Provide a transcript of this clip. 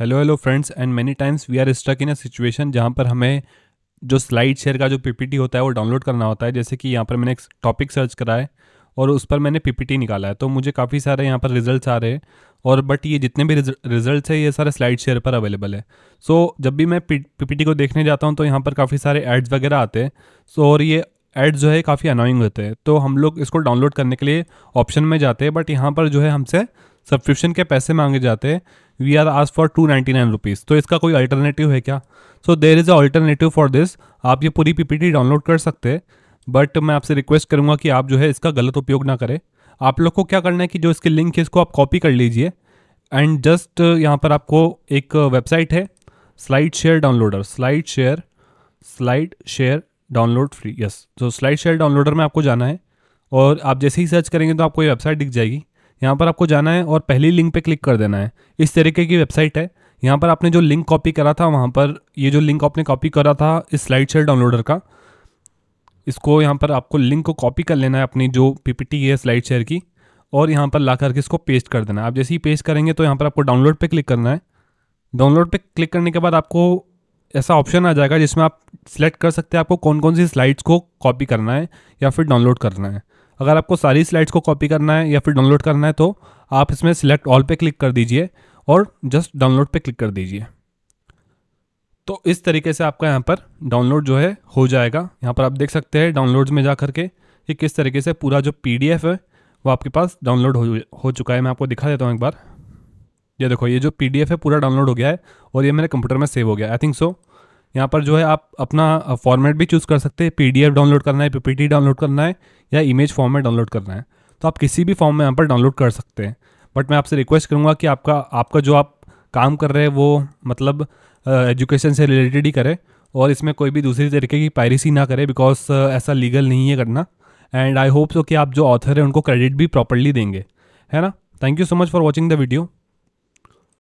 hello hello friends and many times we are stuck in a situation जहाँ पर हमें जो स्लाइड शेयर का जो पीपीटी होता है वो डाउनलोड करना होता है जैसे कि यहाँ पर मैंने एक टॉपिक सर्च करा है और उस पर मैंने पीपीटी निकाला है तो मुझे काफ़ी सारे यहाँ पर रिजल्ट्स आ रहे हैं और बट ये जितने भी रिजल्ट्स है ये सारे स्लाइड शेयर पर अवेलेबल है सो so, जब भी मैं पीपीटी को देखने जाता हूँ तो यहाँ पर काफ़ी सारे एड्स वगैरह आते हैं सो और ये एड्स जो है काफ़ी अनोइंग होते हैं तो हम लोग इसको डाउनलोड करने के लिए ऑप्शन में जाते हैं बट यहाँ पर जो है हमसे सब्सक्रिप्शन के पैसे मांगे जाते हैं वी आर आज for two ninety nine rupees तो इसका कोई अल्टरनेटिव है क्या so there is a alternative for this आप ये पूरी पी डाउनलोड कर सकते हैं बट मैं आपसे रिक्वेस्ट करूँगा कि आप जो है इसका गलत उपयोग ना करें आप लोग को क्या करना है कि जो इसकी लिंक है इसको आप कॉपी कर लीजिए एंड जस्ट uh, यहाँ पर आपको एक वेबसाइट uh, है slide share downloader slide share slide share download free yes तो स्लाइड शेयर डाउनलोडर में आपको जाना है और आप जैसे ही सर्च करेंगे तो आपको ये वेबसाइट दिख जाएगी यहाँ पर आपको जाना है और पहली लिंक पे क्लिक कर देना है इस तरीके की वेबसाइट है यहाँ पर आपने जो लिंक कॉपी करा था वहाँ पर ये जो लिंक आपने कॉपी करा था इस स्लाइड शेयर डाउनलोडर का इसको यहाँ पर आपको लिंक को कॉपी कर लेना है अपनी जो पीपीटी है स्लाइड शेयर की और यहाँ पर ला करके इसको पेस्ट कर देना है आप जैसे ही पेस्ट करेंगे तो यहाँ पर आपको डाउनलोड पर क्लिक करना है डाउनलोड पर क्लिक करने के बाद आपको ऐसा ऑप्शन आ जाएगा जिसमें आप सिलेक्ट कर सकते हैं आपको कौन कौन सी स्लाइड्स को कॉपी करना है या फिर डाउनलोड करना है अगर आपको सारी स्लाइड्स को कॉपी करना है या फिर डाउनलोड करना है तो आप इसमें सिलेक्ट ऑल पे क्लिक कर दीजिए और जस्ट डाउनलोड पे क्लिक कर दीजिए तो इस तरीके से आपका यहाँ पर डाउनलोड जो है हो जाएगा यहाँ पर आप देख सकते हैं डाउनलोड्स में जा करके कि किस तरीके से पूरा जो पी है वो आपके पास डाउनलोड हो हो चुका है मैं आपको दिखा देता हूँ एक बार ये देखो ये जो पी है पूरा डाउनलोड हो गया है और ये मेरे कंप्यूटर में सेव हो गया आई थिंक सो यहाँ पर जो है आप अपना फॉर्मेट भी चूज़ कर सकते हैं पीडीएफ डाउनलोड करना है पीपीटी डाउनलोड करना है या इमेज फॉर्म में डाउनलोड करना है तो आप किसी भी फॉर्म में यहाँ पर डाउनलोड कर सकते हैं बट मैं आपसे रिक्वेस्ट करूँगा कि आपका आपका जो आप काम कर रहे हैं वो मतलब एजुकेशन से रिलेटेड ही करें और इसमें कोई भी दूसरी तरीके की पायरेसी ना करें बिकॉज ऐसा लीगल नहीं है करना एंड आई होप सो कि आप जो ऑथर है उनको क्रेडिट भी प्रॉपरली देंगे है ना thank you so much for watching the video